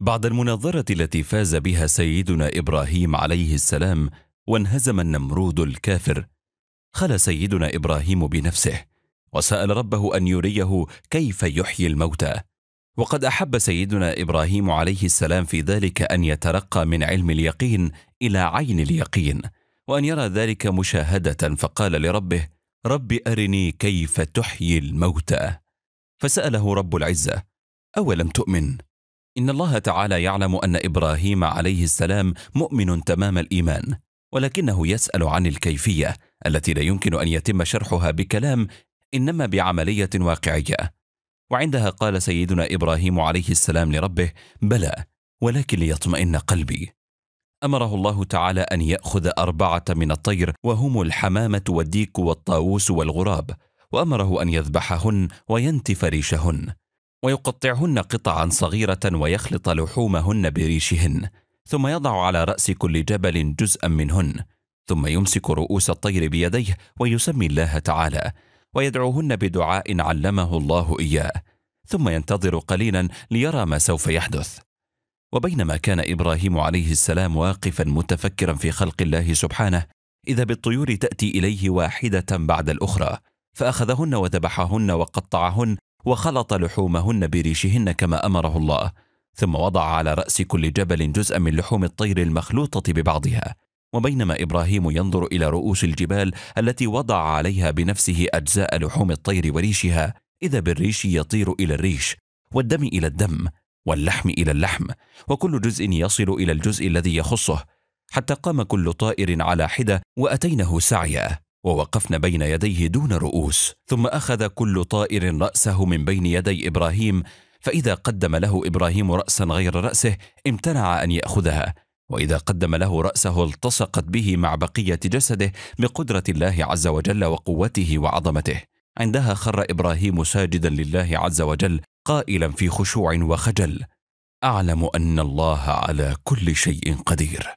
بعد المناظرة التي فاز بها سيدنا إبراهيم عليه السلام وانهزم النمرود الكافر خلا سيدنا إبراهيم بنفسه وسأل ربه أن يريه كيف يحيي الموتى وقد أحب سيدنا إبراهيم عليه السلام في ذلك أن يترقى من علم اليقين إلى عين اليقين وأن يرى ذلك مشاهدة فقال لربه رب أرني كيف تحيي الموتى فسأله رب العزة أولم تؤمن إن الله تعالى يعلم أن إبراهيم عليه السلام مؤمن تمام الإيمان ولكنه يسأل عن الكيفية التي لا يمكن أن يتم شرحها بكلام إنما بعملية واقعية وعندها قال سيدنا إبراهيم عليه السلام لربه بلى ولكن ليطمئن قلبي أمره الله تعالى أن يأخذ أربعة من الطير وهم الحمامة والديك والطاووس والغراب وأمره أن يذبحهن وينتف ريشهن ويقطعهن قطعا صغيرة ويخلط لحومهن بريشهن ثم يضع على رأس كل جبل جزءا منهن ثم يمسك رؤوس الطير بيديه ويسمي الله تعالى ويدعوهن بدعاء علمه الله إياه ثم ينتظر قليلا ليرى ما سوف يحدث وبينما كان إبراهيم عليه السلام واقفا متفكرا في خلق الله سبحانه إذا بالطيور تأتي إليه واحدة بعد الأخرى فأخذهن وذبحهن وقطعهن وخلط لحومهن بريشهن كما أمره الله ثم وضع على رأس كل جبل جزءا من لحوم الطير المخلوطة ببعضها وبينما إبراهيم ينظر إلى رؤوس الجبال التي وضع عليها بنفسه أجزاء لحوم الطير وريشها إذا بالريش يطير إلى الريش والدم إلى الدم واللحم إلى اللحم وكل جزء يصل إلى الجزء الذي يخصه حتى قام كل طائر على حدة وأتينه سعيا ووقفن بين يديه دون رؤوس ثم اخذ كل طائر راسه من بين يدي ابراهيم فاذا قدم له ابراهيم راسا غير راسه امتنع ان ياخذها واذا قدم له راسه التصقت به مع بقيه جسده بقدره الله عز وجل وقوته وعظمته عندها خر ابراهيم ساجدا لله عز وجل قائلا في خشوع وخجل اعلم ان الله على كل شيء قدير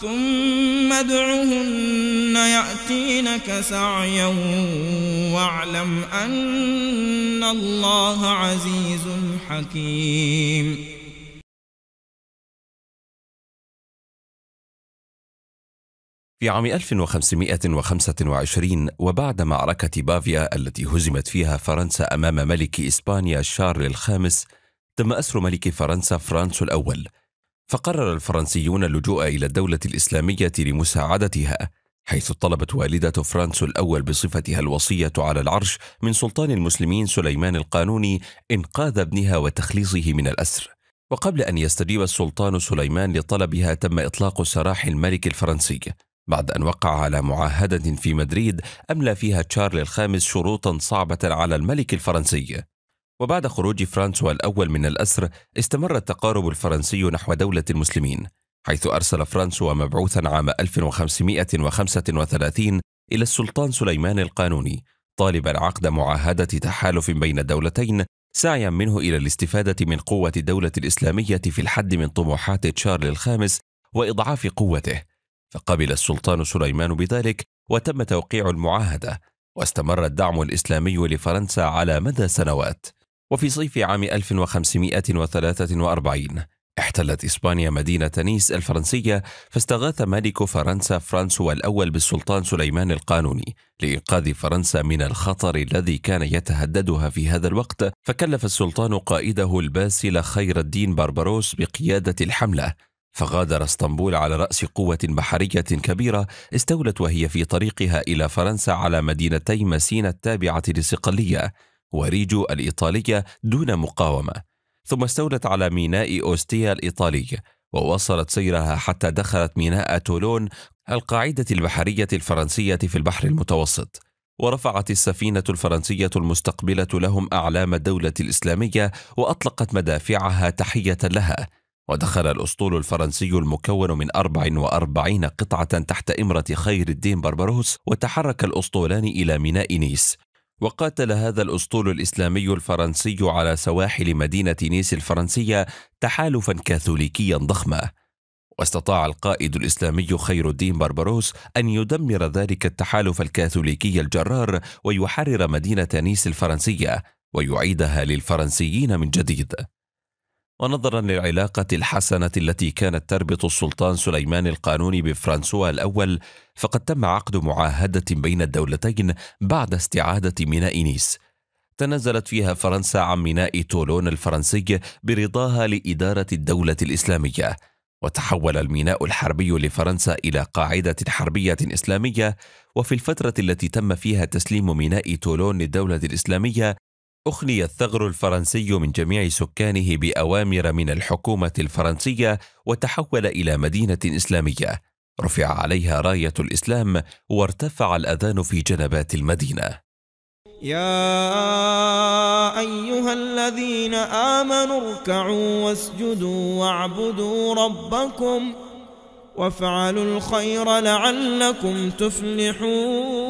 ثم ادعهن يأتينك سعيا واعلم أن الله عزيز حكيم في عام 1525 وبعد معركة بافيا التي هزمت فيها فرنسا أمام ملك إسبانيا شارل الخامس تم أسر ملك فرنسا فرانسو الأول فقرر الفرنسيون اللجوء إلى الدولة الإسلامية لمساعدتها حيث طلبت والدة فرانس الأول بصفتها الوصية على العرش من سلطان المسلمين سليمان القانوني إنقاذ ابنها وتخليصه من الأسر وقبل أن يستجيب السلطان سليمان لطلبها تم إطلاق سراح الملك الفرنسي بعد أن وقع على معاهدة في مدريد أملى فيها تشارل الخامس شروطا صعبة على الملك الفرنسي وبعد خروج فرانسوا الأول من الأسر استمر التقارب الفرنسي نحو دولة المسلمين حيث أرسل فرانسوا مبعوثا عام 1535 إلى السلطان سليمان القانوني طالبا عقد معاهدة تحالف بين الدولتين سعيا منه إلى الاستفادة من قوة الدولة الإسلامية في الحد من طموحات تشارل الخامس وإضعاف قوته فقبل السلطان سليمان بذلك وتم توقيع المعاهدة واستمر الدعم الإسلامي لفرنسا على مدى سنوات وفي صيف عام 1543 احتلت إسبانيا مدينة نيس الفرنسية فاستغاث ملك فرنسا فرانسوا الأول بالسلطان سليمان القانوني لإنقاذ فرنسا من الخطر الذي كان يتهددها في هذا الوقت فكلف السلطان قائده الباسل خير الدين بربروس بقيادة الحملة فغادر اسطنبول على رأس قوة بحرية كبيرة استولت وهي في طريقها إلى فرنسا على مدينتي مسينة التابعة لصقلية وريجو الإيطالية دون مقاومة ثم استولت على ميناء أوستيا الإيطالية وواصلت سيرها حتى دخلت ميناء تولون القاعدة البحرية الفرنسية في البحر المتوسط ورفعت السفينة الفرنسية المستقبلة لهم أعلام الدولة الإسلامية وأطلقت مدافعها تحية لها ودخل الأسطول الفرنسي المكون من 44 قطعة تحت إمرة خير الدين بربروس وتحرك الأسطولان إلى ميناء نيس وقاتل هذا الاسطول الاسلامي الفرنسي على سواحل مدينه نيس الفرنسيه تحالفا كاثوليكيا ضخما واستطاع القائد الاسلامي خير الدين بربروس ان يدمر ذلك التحالف الكاثوليكي الجرار ويحرر مدينه نيس الفرنسيه ويعيدها للفرنسيين من جديد ونظرا للعلاقة الحسنة التي كانت تربط السلطان سليمان القانوني بفرانسوا الأول فقد تم عقد معاهدة بين الدولتين بعد استعادة ميناء نيس تنازلت فيها فرنسا عن ميناء تولون الفرنسي برضاها لإدارة الدولة الإسلامية وتحول الميناء الحربي لفرنسا إلى قاعدة حربية إسلامية وفي الفترة التي تم فيها تسليم ميناء تولون للدولة الإسلامية أخلي الثغر الفرنسي من جميع سكانه بأوامر من الحكومة الفرنسية وتحول إلى مدينة إسلامية رفع عليها راية الإسلام وارتفع الأذان في جنبات المدينة يا أيها الذين آمنوا اركعوا واسجدوا واعبدوا ربكم وافعلوا الخير لعلكم تفلحون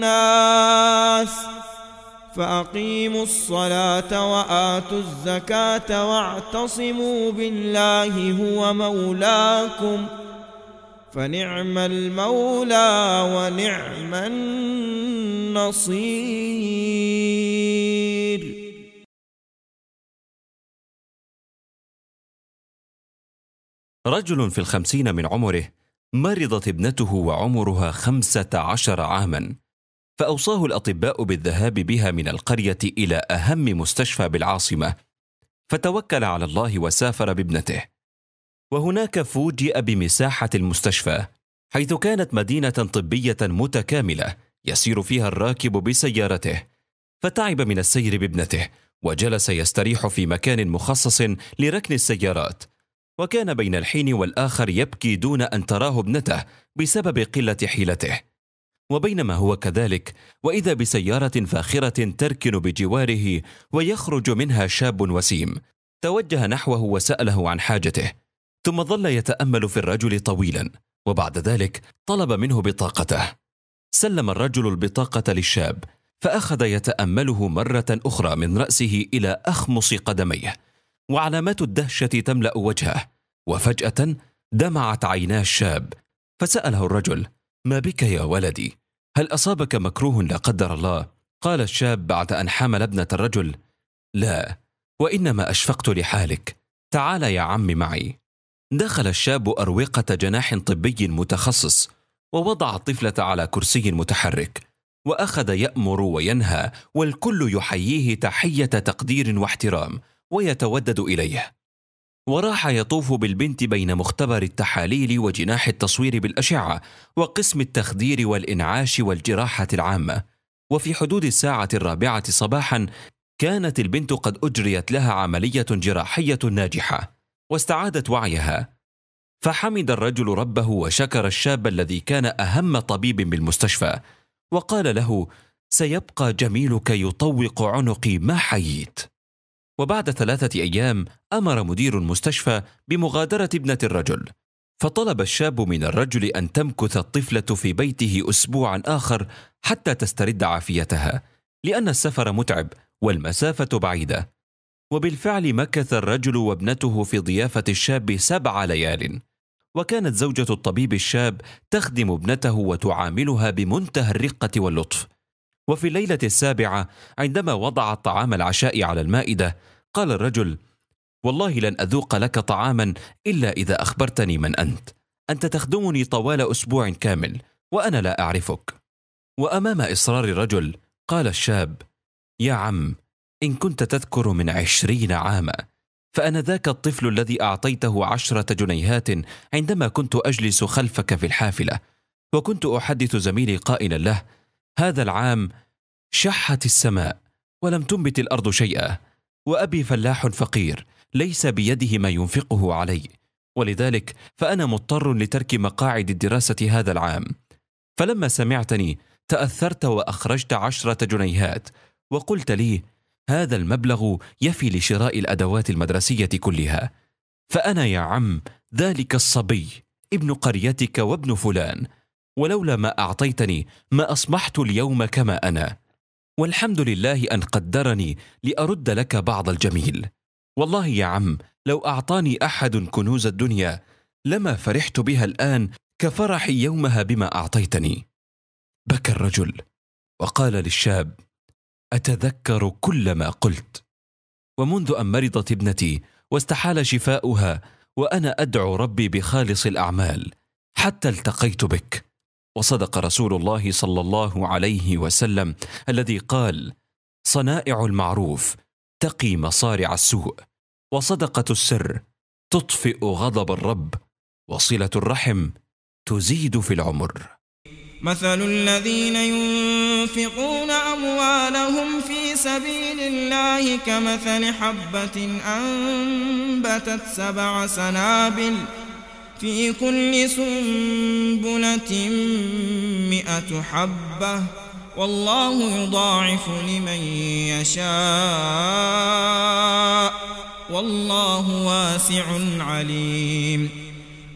الناس فأقيموا الصلاة وآتوا الزكاة واعتصموا بالله هو مولاكم فنعم المولى ونعم النصير رجل في الخمسين من عمره مرضت ابنته وعمرها خمسة عشر عاماً فأوصاه الأطباء بالذهاب بها من القرية إلى أهم مستشفى بالعاصمة فتوكل على الله وسافر بابنته وهناك فوجئ بمساحة المستشفى حيث كانت مدينة طبية متكاملة يسير فيها الراكب بسيارته فتعب من السير بابنته وجلس يستريح في مكان مخصص لركن السيارات وكان بين الحين والآخر يبكي دون أن تراه ابنته بسبب قلة حيلته وبينما هو كذلك واذا بسياره فاخره تركن بجواره ويخرج منها شاب وسيم توجه نحوه وساله عن حاجته ثم ظل يتامل في الرجل طويلا وبعد ذلك طلب منه بطاقته سلم الرجل البطاقه للشاب فاخذ يتامله مره اخرى من راسه الى اخمص قدميه وعلامات الدهشه تملا وجهه وفجاه دمعت عينا الشاب فساله الرجل ما بك يا ولدي هل أصابك مكروه لا قدر الله؟ قال الشاب بعد أن حمل ابنة الرجل لا وإنما أشفقت لحالك تعال يا عم معي دخل الشاب أروقة جناح طبي متخصص ووضع الطفلة على كرسي متحرك وأخذ يأمر وينهى والكل يحييه تحية تقدير واحترام ويتودد إليه وراح يطوف بالبنت بين مختبر التحاليل وجناح التصوير بالأشعة وقسم التخدير والإنعاش والجراحة العامة وفي حدود الساعة الرابعة صباحا كانت البنت قد أجريت لها عملية جراحية ناجحة واستعادت وعيها فحمد الرجل ربه وشكر الشاب الذي كان أهم طبيب بالمستشفى وقال له سيبقى جميلك يطوق عنقي ما حييت وبعد ثلاثة أيام أمر مدير المستشفى بمغادرة ابنة الرجل فطلب الشاب من الرجل أن تمكث الطفلة في بيته أسبوعا آخر حتى تسترد عافيتها لأن السفر متعب والمسافة بعيدة وبالفعل مكث الرجل وابنته في ضيافة الشاب سبع ليال وكانت زوجة الطبيب الشاب تخدم ابنته وتعاملها بمنتهى الرقة واللطف وفي الليلة السابعة عندما وضع الطعام العشاء على المائدة قال الرجل والله لن أذوق لك طعاما إلا إذا أخبرتني من أنت أنت تخدمني طوال أسبوع كامل وأنا لا أعرفك وأمام إصرار الرجل قال الشاب يا عم إن كنت تذكر من عشرين عاما فأنا ذاك الطفل الذي أعطيته عشرة جنيهات عندما كنت أجلس خلفك في الحافلة وكنت أحدث زميلي قائلا له هذا العام شحت السماء ولم تنبت الارض شيئا وابي فلاح فقير ليس بيده ما ينفقه علي ولذلك فانا مضطر لترك مقاعد الدراسه هذا العام فلما سمعتني تاثرت واخرجت عشره جنيهات وقلت لي هذا المبلغ يفي لشراء الادوات المدرسيه كلها فانا يا عم ذلك الصبي ابن قريتك وابن فلان ولولا ما اعطيتني ما اصبحت اليوم كما انا والحمد لله ان قدرني لارد لك بعض الجميل والله يا عم لو اعطاني احد كنوز الدنيا لما فرحت بها الان كفرحي يومها بما اعطيتني بكى الرجل وقال للشاب اتذكر كل ما قلت ومنذ ان مرضت ابنتي واستحال شفاؤها وانا ادعو ربي بخالص الاعمال حتى التقيت بك وصدق رسول الله صلى الله عليه وسلم الذي قال صنائع المعروف تقي مصارع السوء وصدقه السر تطفئ غضب الرب وصله الرحم تزيد في العمر مثل الذين ينفقون أموالهم في سبيل الله كمثل حبة أنبتت سبع سنابل في كل سنبلة مئة حبة والله يضاعف لمن يشاء والله واسع عليم